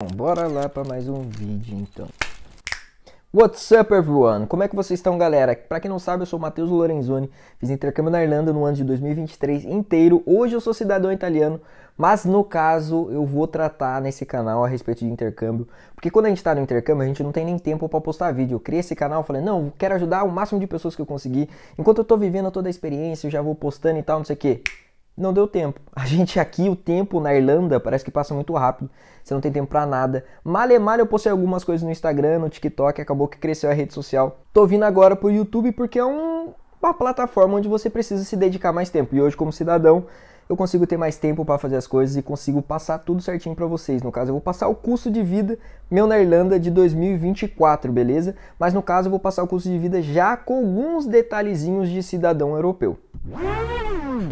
Bom, então, bora lá para mais um vídeo então. What's up everyone? Como é que vocês estão galera? Para quem não sabe, eu sou Matheus Lorenzoni, fiz intercâmbio na Irlanda no ano de 2023 inteiro. Hoje eu sou cidadão italiano, mas no caso eu vou tratar nesse canal a respeito de intercâmbio, porque quando a gente está no intercâmbio a gente não tem nem tempo para postar vídeo. Eu criei esse canal, falei, não, quero ajudar o máximo de pessoas que eu conseguir. Enquanto eu estou vivendo toda a experiência, eu já vou postando e tal, não sei o que não deu tempo. A gente aqui, o tempo na Irlanda parece que passa muito rápido, você não tem tempo para nada. Male mal eu postei algumas coisas no Instagram, no TikTok, acabou que cresceu a rede social. Tô vindo agora pro YouTube porque é um, uma plataforma onde você precisa se dedicar mais tempo. E hoje, como cidadão, eu consigo ter mais tempo para fazer as coisas e consigo passar tudo certinho para vocês. No caso, eu vou passar o custo de vida meu na Irlanda de 2024, beleza? Mas no caso, eu vou passar o custo de vida já com alguns detalhezinhos de cidadão europeu.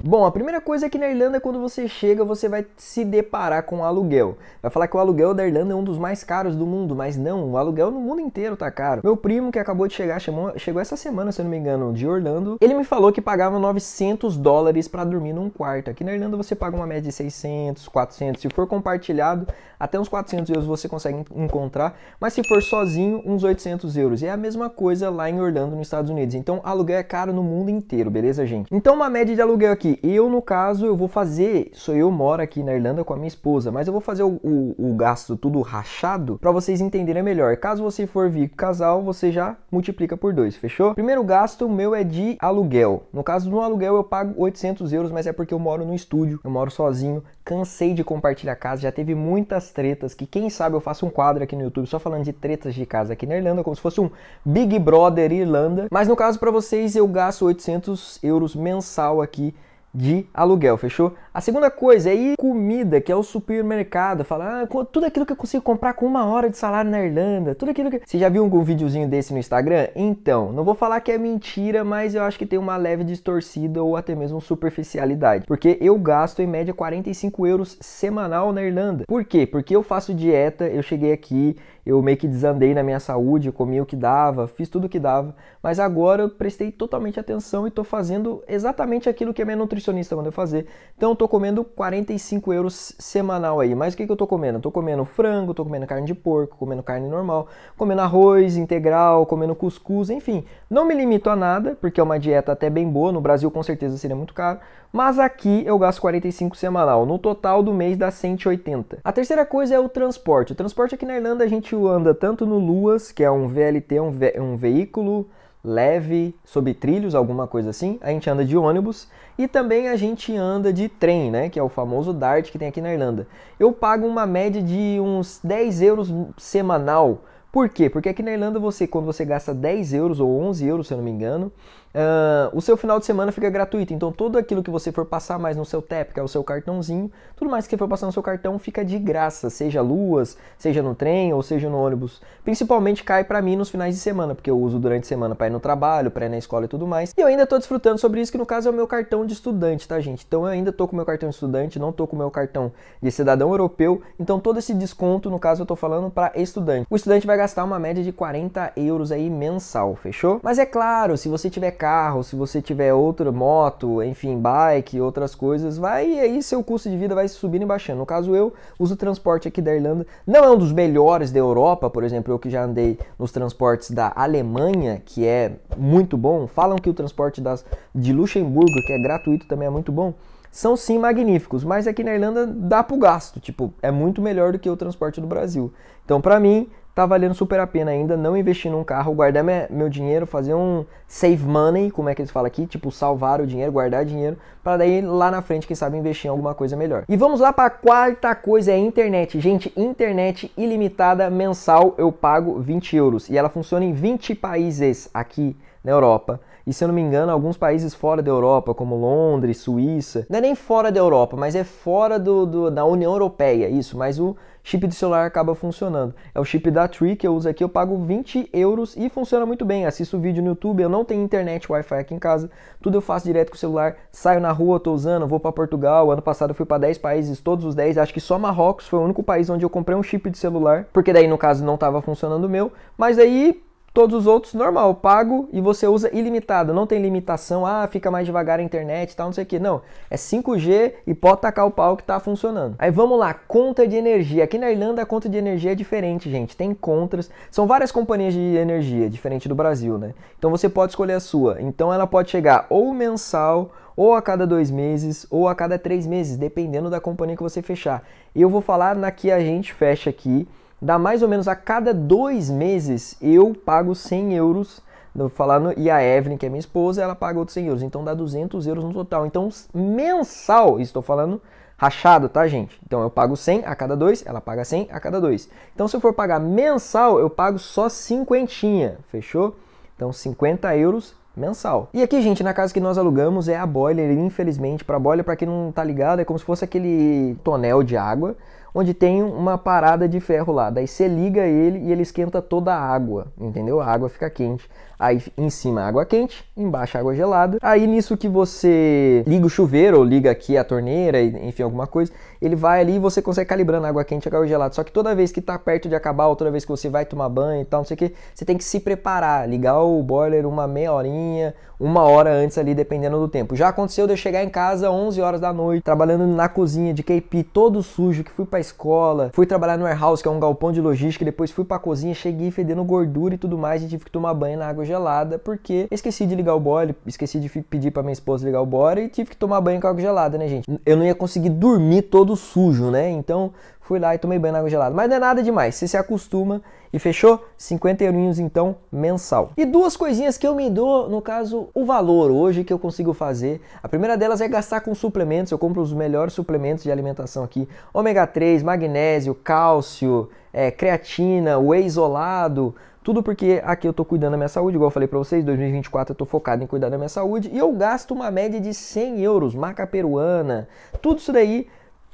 Bom, a primeira coisa é que na Irlanda, quando você chega, você vai se deparar com o aluguel. Vai falar que o aluguel da Irlanda é um dos mais caros do mundo, mas não, o aluguel no mundo inteiro tá caro. Meu primo, que acabou de chegar, chamou, chegou essa semana, se eu não me engano, de Orlando, ele me falou que pagava 900 dólares para dormir num quarto. Aqui na Irlanda você paga uma média de 600, 400. Se for compartilhado, até uns 400 euros você consegue encontrar, mas se for sozinho, uns 800 euros. E é a mesma coisa lá em Orlando, nos Estados Unidos. Então, aluguel é caro no mundo inteiro, beleza, gente? Então, uma média de aluguel aqui. Eu, no caso, eu vou fazer. Sou eu moro aqui na Irlanda com a minha esposa, mas eu vou fazer o, o, o gasto tudo rachado para vocês entenderem melhor. Caso você for vir casal, você já multiplica por dois, fechou? Primeiro gasto meu é de aluguel. No caso do aluguel, eu pago 800 euros, mas é porque eu moro no estúdio, eu moro sozinho. Cansei de compartilhar casa, já teve muitas tretas. Que quem sabe eu faço um quadro aqui no YouTube só falando de tretas de casa aqui na Irlanda, como se fosse um Big Brother Irlanda. Mas no caso, para vocês, eu gasto 800 euros mensal aqui de aluguel, fechou? A segunda coisa é comida, que é o supermercado. Fala, ah, tudo aquilo que eu consigo comprar com uma hora de salário na Irlanda, tudo aquilo que. Você já viu algum videozinho desse no Instagram? Então, não vou falar que é mentira, mas eu acho que tem uma leve distorcida ou até mesmo superficialidade. Porque eu gasto em média 45 euros semanal na Irlanda. Por quê? Porque eu faço dieta, eu cheguei aqui, eu meio que desandei na minha saúde, comi o que dava, fiz tudo o que dava, mas agora eu prestei totalmente atenção e estou fazendo exatamente aquilo que a minha nutricionista mandou fazer. Então eu estou comendo 45 euros semanal aí, mas o que, que eu estou comendo? Estou comendo frango, estou comendo carne de porco, comendo carne normal, comendo arroz integral, comendo cuscuz, enfim. Não me limito a nada, porque é uma dieta até bem boa, no Brasil com certeza seria muito caro, mas aqui eu gasto 45 semanal, no total do mês dá 180. A terceira coisa é o transporte. O transporte aqui na Irlanda a gente lixo anda tanto no Luas, que é um VLT, um, ve um veículo leve, sobre trilhos, alguma coisa assim. A gente anda de ônibus e também a gente anda de trem, né? Que é o famoso DART que tem aqui na Irlanda. Eu pago uma média de uns 10 euros semanal. Por quê? Porque aqui na Irlanda você, quando você gasta 10 euros ou 11 euros, se eu não me engano, Uh, o seu final de semana fica gratuito, então tudo aquilo que você for passar mais no seu TEP, que é o seu cartãozinho, tudo mais que você for passar no seu cartão fica de graça, seja luas, seja no trem ou seja no ônibus. Principalmente cai para mim nos finais de semana, porque eu uso durante a semana para ir no trabalho, para ir na escola e tudo mais. E eu ainda tô desfrutando sobre isso, que no caso é o meu cartão de estudante, tá, gente? Então eu ainda tô com o meu cartão de estudante, não tô com o meu cartão de cidadão europeu, então todo esse desconto, no caso eu tô falando para estudante. O estudante vai gastar uma média de 40 euros aí mensal, fechou? Mas é claro, se você tiver carro, se você tiver outra moto, enfim, bike, outras coisas, vai e aí seu custo de vida vai subindo e baixando. No caso eu uso transporte aqui da Irlanda, não é um dos melhores da Europa, por exemplo, eu que já andei nos transportes da Alemanha, que é muito bom. Falam que o transporte das, de Luxemburgo, que é gratuito, também é muito bom são sim magníficos, mas aqui na Irlanda dá pro gasto, tipo, é muito melhor do que o transporte do Brasil. Então, para mim, tá valendo super a pena ainda não investir num carro, guardar meu dinheiro, fazer um save money, como é que eles falam aqui, tipo salvar o dinheiro, guardar dinheiro, para daí lá na frente, quem sabe, investir em alguma coisa melhor. E vamos lá para a quarta coisa, é a internet. Gente, internet ilimitada mensal, eu pago 20 euros e ela funciona em 20 países aqui na Europa. E se eu não me engano, alguns países fora da Europa, como Londres, Suíça, não é nem fora da Europa, mas é fora do, do da União Europeia, isso, mas o chip de celular acaba funcionando. É o chip da Tree que eu uso aqui, eu pago 20 euros e funciona muito bem. Assisto vídeo no YouTube, eu não tenho internet, Wi-Fi aqui em casa, tudo eu faço direto com o celular, saio na rua, tô usando, vou para Portugal. Ano passado eu fui para 10 países, todos os 10, acho que só Marrocos foi o único país onde eu comprei um chip de celular, porque daí no caso não estava funcionando o meu, mas aí Todos os outros, normal, pago e você usa ilimitado. Não tem limitação, ah, fica mais devagar a internet e tal, não sei o que. Não, é 5G e pode tacar o pau que tá funcionando. Aí vamos lá, conta de energia. Aqui na Irlanda a conta de energia é diferente, gente. Tem contras. São várias companhias de energia, diferente do Brasil, né? Então você pode escolher a sua. Então ela pode chegar ou mensal, ou a cada dois meses, ou a cada três meses, dependendo da companhia que você fechar. E eu vou falar na que a gente fecha aqui dá mais ou menos a cada dois meses eu pago 100 euros vou falar e a Evelyn, que é minha esposa, ela paga outros 100 euros. Então dá 200 euros no total. Então mensal, estou falando rachado, tá, gente? Então eu pago 100 a cada dois, ela paga 100 a cada dois. Então se eu for pagar mensal, eu pago só cinquentinha, fechou? Então 50 euros mensal. E aqui, gente, na casa que nós alugamos é a boiler, infelizmente, para boiler, para quem não tá ligado, é como se fosse aquele tonel de água onde tem uma parada de ferro lá. Daí você liga ele e ele esquenta toda a água, entendeu? A água fica quente. Aí em cima água quente, embaixo água gelada. Aí nisso que você liga o chuveiro ou liga aqui a torneira, enfim, alguma coisa, ele vai ali e você consegue calibrando água quente e água gelada. Só que toda vez que tá perto de acabar, ou toda vez que você vai tomar banho e tal, não sei o que, você tem que se preparar, ligar o boiler uma meia horinha, uma hora antes ali, dependendo do tempo. Já aconteceu de eu chegar em casa 11 horas da noite, trabalhando na cozinha de KP, todo sujo, que fui pra escola, fui trabalhar no warehouse, que é um galpão de logística, depois fui pra cozinha, cheguei fedendo gordura e tudo mais, e tive que tomar banho na água gelada, porque esqueci de ligar o bode, esqueci de pedir pra minha esposa ligar o bode, e tive que tomar banho com água gelada, né, gente? Eu não ia conseguir dormir todo sujo, né? Então, fui lá e tomei banho na água gelada. Mas não é nada demais, você se acostuma e fechou? 50 euros então mensal. E duas coisinhas que eu me dou, no caso, o valor hoje que eu consigo fazer. A primeira delas é gastar com suplementos, eu compro os melhores suplementos de alimentação aqui. Ômega 3, magnésio, cálcio, é, creatina, whey isolado, tudo porque aqui eu tô cuidando da minha saúde, igual eu falei para vocês, 2024 eu tô focado em cuidar da minha saúde e eu gasto uma média de 100 euros, maca peruana, tudo isso daí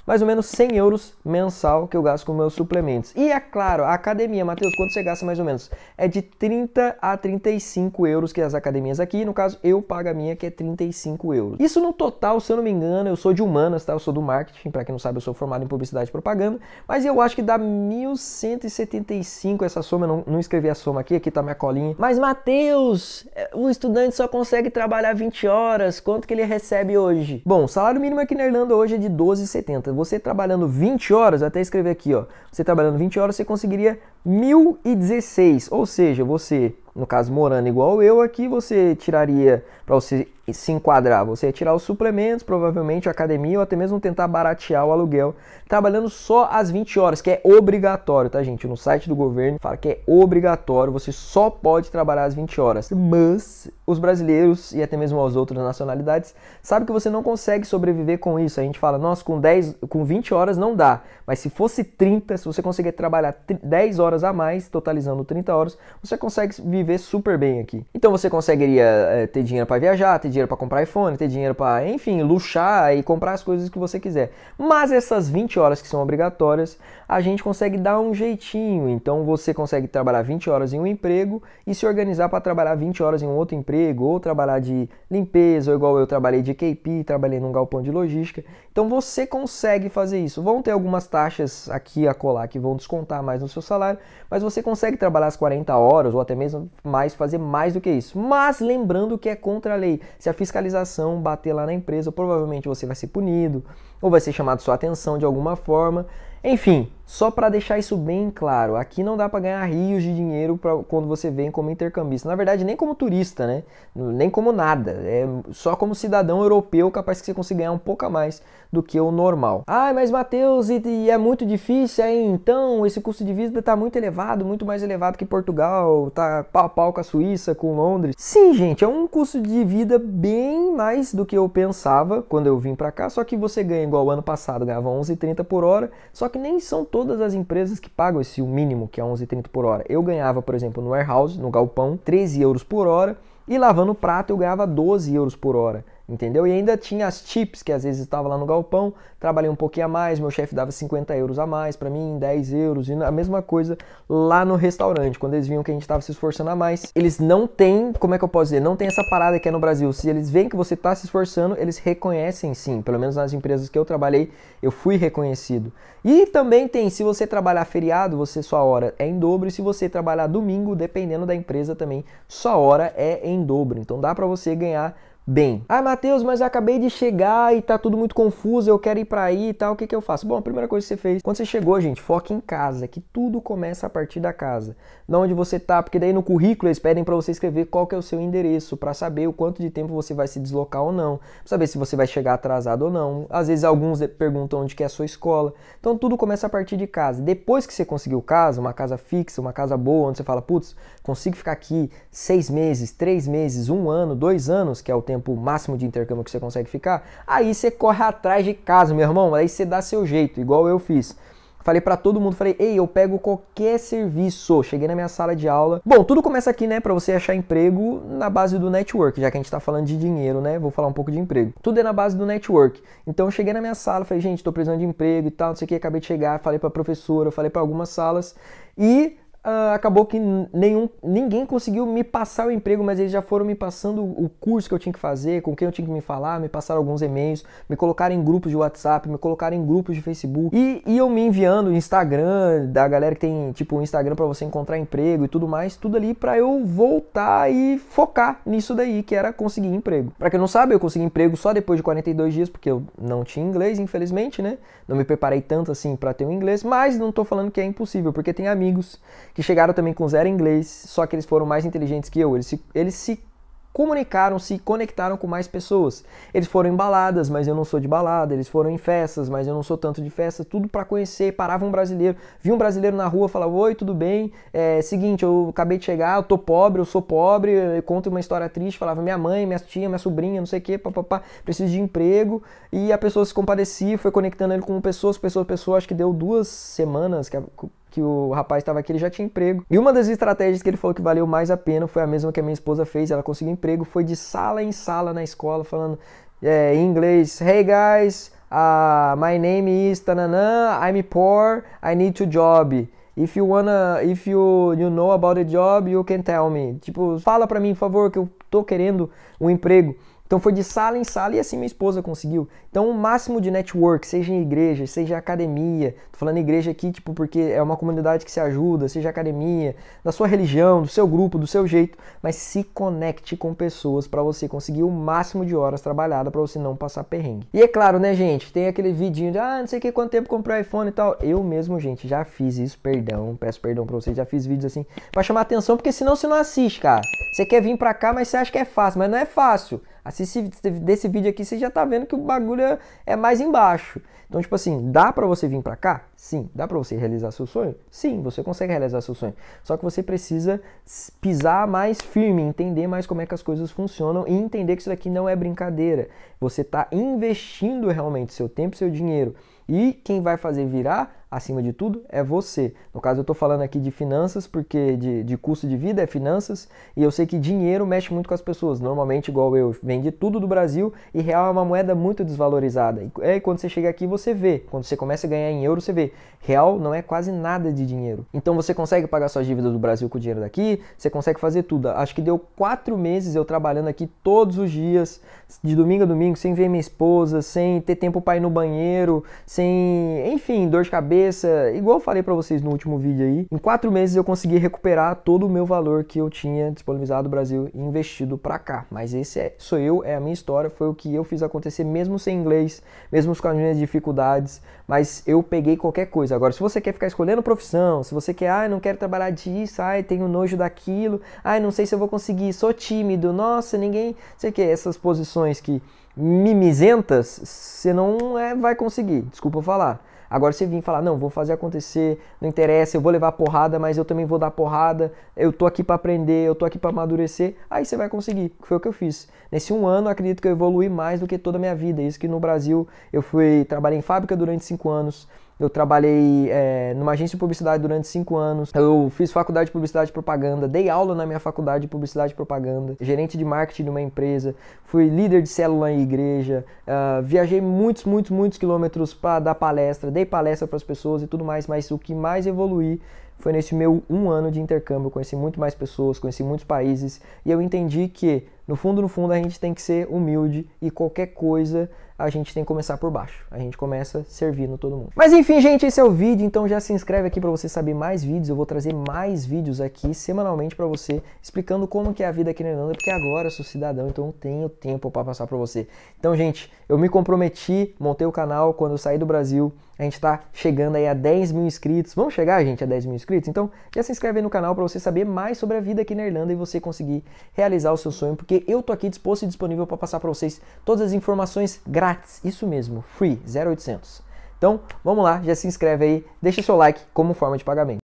mais ou menos 100 euros mensal que eu gasto com meus suplementos. E é claro, a academia, Matheus, quanto você gasta mais ou menos? É de 30 a 35 euros que é as academias aqui, no caso eu pago a minha que é 35 euros. Isso no total, se eu não me engano, eu sou de humanas, tá? Eu sou do marketing, para quem não sabe, eu sou formado em publicidade e propaganda, mas eu acho que dá 1.175 essa soma, eu não, não escrevi a soma aqui, aqui tá minha colinha. Mas Matheus, o é, estudante só consegue trabalhar 20 horas, quanto que ele recebe hoje? Bom, o salário mínimo aqui na Irlanda hoje é de 12,70 você trabalhando 20 horas, até escrever aqui, ó, você trabalhando 20 horas, você conseguiria 1016, ou seja, você, no caso morando igual eu aqui, você tiraria para você se enquadrar, você ia tirar os suplementos, provavelmente a academia ou até mesmo tentar baratear o aluguel, trabalhando só às 20 horas, que é obrigatório, tá gente? No site do governo fala que é obrigatório, você só pode trabalhar às 20 horas. Mas os brasileiros e até mesmo as outras nacionalidades sabem que você não consegue sobreviver com isso. A gente fala, nossa, com 10, com 20 horas não dá, mas se fosse 30, se você conseguir trabalhar 10 horas horas a mais, totalizando 30 horas, você consegue viver super bem aqui. Então você conseguiria é, ter dinheiro para viajar, ter dinheiro para comprar iPhone, ter dinheiro para, enfim, luxar e comprar as coisas que você quiser. Mas essas 20 horas que são obrigatórias, a gente consegue dar um jeitinho. Então você consegue trabalhar 20 horas em um emprego e se organizar para trabalhar 20 horas em um outro emprego, ou trabalhar de limpeza, ou igual eu trabalhei de KP, trabalhei num galpão de logística. Então você consegue fazer isso. Vão ter algumas taxas aqui a colar que vão descontar mais no seu salário, mas você consegue trabalhar as 40 horas ou até mesmo mais, fazer mais do que isso. Mas lembrando que é contra a lei. Se a fiscalização bater lá na empresa, provavelmente você vai ser punido ou vai ser chamado sua atenção de alguma forma. Enfim, só para deixar isso bem claro, aqui não dá para ganhar rios de dinheiro pra, quando você vem como intercambista. Na verdade, nem como turista, né? Nem como nada. É só como cidadão europeu capaz que você consiga ganhar um pouco a mais do que o normal. Ah, mas Matheus, e, e é muito difícil, aí então esse custo de vida está muito elevado, muito mais elevado que Portugal, tá pau a pau com a Suíça, com Londres. Sim, gente, é um custo de vida bem mais do que eu pensava quando eu vim para cá, só que você ganha igual ao ano passado, ganhava 11,30 por hora, só que nem são todas as empresas que pagam esse mínimo, que é 11,30 por hora. Eu ganhava, por exemplo, no warehouse, no galpão, 13 euros por hora, e lavando prato eu ganhava 12 euros por hora entendeu? E ainda tinha as chips que às vezes estava lá no galpão, trabalhei um pouquinho a mais, meu chefe dava 50 euros a mais para mim, 10 euros, e a mesma coisa lá no restaurante, quando eles viam que a gente estava se esforçando a mais. Eles não têm, como é que eu posso dizer, não tem essa parada que é no Brasil. Se eles veem que você está se esforçando, eles reconhecem sim, pelo menos nas empresas que eu trabalhei, eu fui reconhecido. E também tem, se você trabalhar feriado, você sua hora é em dobro, e se você trabalhar domingo, dependendo da empresa também, sua hora é em dobro. Então dá para você ganhar bem. Ah, Matheus, mas eu acabei de chegar e tá tudo muito confuso, eu quero ir para aí e tal, o que, que eu faço? Bom, a primeira coisa que você fez, quando você chegou, gente, foca em casa, que tudo começa a partir da casa, da onde você tá, porque daí no currículo eles pedem para você escrever qual que é o seu endereço, para saber o quanto de tempo você vai se deslocar ou não, pra saber se você vai chegar atrasado ou não. Às vezes alguns perguntam onde que é a sua escola. Então tudo começa a partir de casa. Depois que você conseguiu casa, uma casa fixa, uma casa boa, onde você fala, putz, consigo ficar aqui seis meses, três meses, um ano, dois anos, que é o tempo máximo de intercâmbio que você consegue ficar, aí você corre atrás de casa, meu irmão. Aí você dá seu jeito, igual eu fiz. Falei para todo mundo, falei, ei, eu pego qualquer serviço. Cheguei na minha sala de aula. Bom, tudo começa aqui, né, para você achar emprego na base do network, já que a gente tá falando de dinheiro, né? Vou falar um pouco de emprego. Tudo é na base do network. Então cheguei na minha sala, falei, gente, tô precisando de emprego e tal, não sei o que, acabei de chegar, falei pra professora, falei para algumas salas e Uh, acabou que nenhum, ninguém conseguiu me passar o emprego, mas eles já foram me passando o curso que eu tinha que fazer, com quem eu tinha que me falar, me passaram alguns e-mails, me colocaram em grupos de WhatsApp, me colocaram em grupos de Facebook e iam me enviando Instagram da galera que tem tipo o Instagram para você encontrar emprego e tudo mais, tudo ali para eu voltar e focar nisso daí que era conseguir emprego. Para quem não sabe, eu consegui emprego só depois de 42 dias porque eu não tinha inglês, infelizmente, né? Não me preparei tanto assim para ter o um inglês, mas não tô falando que é impossível, porque tem amigos que chegaram também com zero inglês, só que eles foram mais inteligentes que eu. Eles se, eles se comunicaram, se conectaram com mais pessoas. Eles foram em baladas, mas eu não sou de balada. Eles foram em festas, mas eu não sou tanto de festa. Tudo para conhecer. Parava um brasileiro, via um brasileiro na rua, falava: Oi, tudo bem? É seguinte, eu acabei de chegar, eu tô pobre, eu sou pobre. Conta uma história triste. Falava: Minha mãe, minha tia, minha sobrinha, não sei o que, papapá, preciso de emprego. E a pessoa se compadecia, foi conectando ele com pessoas, pessoas, pessoas. Acho que deu duas semanas que a que o rapaz estava aqui, ele já tinha emprego. E uma das estratégias que ele falou que valeu mais a pena foi a mesma que a minha esposa fez, ela conseguiu emprego, foi de sala em sala na escola, falando é, em inglês, Hey guys, uh, my name is tananã, I'm poor, I need to job. If you wanna, if you, you know about a job, you can tell me. Tipo, fala pra mim, por favor, que eu tô querendo um emprego. Então foi de sala em sala e assim minha esposa conseguiu. Então o máximo de network, seja em igreja, seja academia, tô falando igreja aqui tipo porque é uma comunidade que se ajuda, seja academia, da sua religião, do seu grupo, do seu jeito, mas se conecte com pessoas para você conseguir o máximo de horas trabalhadas para você não passar perrengue. E é claro, né, gente, tem aquele vidinho de ah, não sei que quanto tempo comprou iPhone e tal. Eu mesmo, gente, já fiz isso, perdão, peço perdão para vocês, já fiz vídeos assim para chamar atenção, porque senão você não assiste, cara. Você quer vir para cá, mas você acha que é fácil, mas não é fácil. Assiste desse vídeo aqui, você já tá vendo que o bagulho é mais embaixo. Então, tipo assim, dá para você vir para cá? Sim. Dá para você realizar seu sonho? Sim, você consegue realizar seu sonho. Só que você precisa pisar mais firme, entender mais como é que as coisas funcionam e entender que isso daqui não é brincadeira. Você tá investindo realmente seu tempo, seu dinheiro. E quem vai fazer virar acima de tudo é você. No caso, eu estou falando aqui de finanças, porque de, de custo de vida é finanças, e eu sei que dinheiro mexe muito com as pessoas. Normalmente, igual eu, vende tudo do Brasil e real é uma moeda muito desvalorizada. E é, quando você chega aqui, você vê. Quando você começa a ganhar em euro, você vê. Real não é quase nada de dinheiro. Então você consegue pagar suas dívidas do Brasil com o dinheiro daqui, você consegue fazer tudo. Acho que deu quatro meses eu trabalhando aqui todos os dias, de domingo a domingo, sem ver minha esposa, sem ter tempo para ir no banheiro, sem. enfim, dor de cabeça cabeça. Igual eu falei para vocês no último vídeo aí, em quatro meses eu consegui recuperar todo o meu valor que eu tinha disponibilizado do Brasil e investido para cá. Mas esse é, sou eu, é a minha história, foi o que eu fiz acontecer mesmo sem inglês, mesmo com as minhas dificuldades, mas eu peguei qualquer coisa. Agora, se você quer ficar escolhendo profissão, se você quer, ah, não quero trabalhar disso, ai, tenho nojo daquilo, ai, não sei se eu vou conseguir, sou tímido, nossa, ninguém, sei o que, essas posições que mimizentas, você não é, vai conseguir, desculpa falar. Agora você vir falar, não, vou fazer acontecer, não interessa, eu vou levar porrada, mas eu também vou dar porrada, eu tô aqui para aprender, eu tô aqui para amadurecer, aí você vai conseguir. Foi o que eu fiz. Nesse um ano, acredito que eu evolui mais do que toda a minha vida. Isso que no Brasil eu fui, trabalhei em fábrica durante cinco anos eu trabalhei é, numa agência de publicidade durante cinco anos, então, eu fiz faculdade de publicidade e propaganda, dei aula na minha faculdade de publicidade e propaganda, gerente de marketing de uma empresa, fui líder de célula em igreja, uh, viajei muitos, muitos, muitos quilômetros para dar palestra, dei palestra para as pessoas e tudo mais, mas o que mais evolui foi nesse meu um ano de intercâmbio. Eu conheci muito mais pessoas, conheci muitos países e eu entendi que, no fundo, no fundo, a gente tem que ser humilde e qualquer coisa a gente tem que começar por baixo. A gente começa servindo todo mundo. Mas enfim, gente, esse é o vídeo, então já se inscreve aqui para você saber mais vídeos. Eu vou trazer mais vídeos aqui semanalmente para você, explicando como que é a vida aqui na Irlanda, porque agora eu sou cidadão, então tenho tempo para passar para você. Então, gente, eu me comprometi, montei o canal quando eu saí do Brasil, a gente está chegando aí a 10 mil inscritos. Vamos chegar, gente, a 10 mil inscritos? Então já se inscreve aí no canal para você saber mais sobre a vida aqui na Irlanda e você conseguir realizar o seu sonho, porque eu tô aqui disposto e disponível para passar para vocês todas as informações grátis. Isso mesmo, free, 0800. Então vamos lá, já se inscreve aí, deixa seu like como forma de pagamento.